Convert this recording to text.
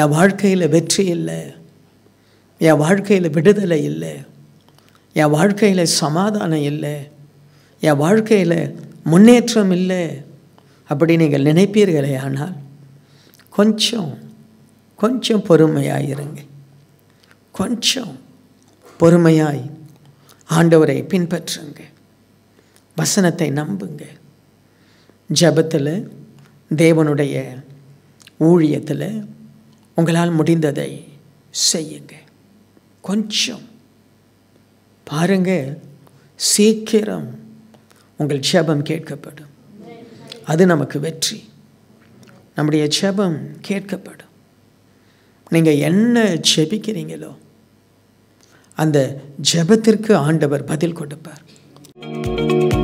என் வாழ்க்கையில் வெற்றி இல்லை என் வாழ்க்கையில் விடுதலை இல்லை என் வாழ்க்கையில் சமாதானம் இல்லை என் வாழ்க்கையில் முன்னேற்றம் இல்லை அப்படி நீங்கள் நினைப்பீர்களே ஆனால் கொஞ்சம் கொஞ்சம் பொறுமையாக இருங்க கொஞ்சம் பொறுமையாய் ஆண்டவரை பின்பற்றுங்க வசனத்தை நம்புங்க ஜபத்தில் தேவனுடைய ஊழியத்தில் உங்களால் முடிந்ததை செய்யுங்க கொஞ்சம் பாருங்க சீக்கிரம் உங்கள் ஜபம் கேட்கப்படும் அது நமக்கு வெற்றி நம்முடைய ஜபம் கேட்கப்படும் நீங்கள் என்ன ஜெபிக்கிறீங்களோ அந்த ஜெபத்திற்கு ஆண்டவர் பதில் கொடுப்பார்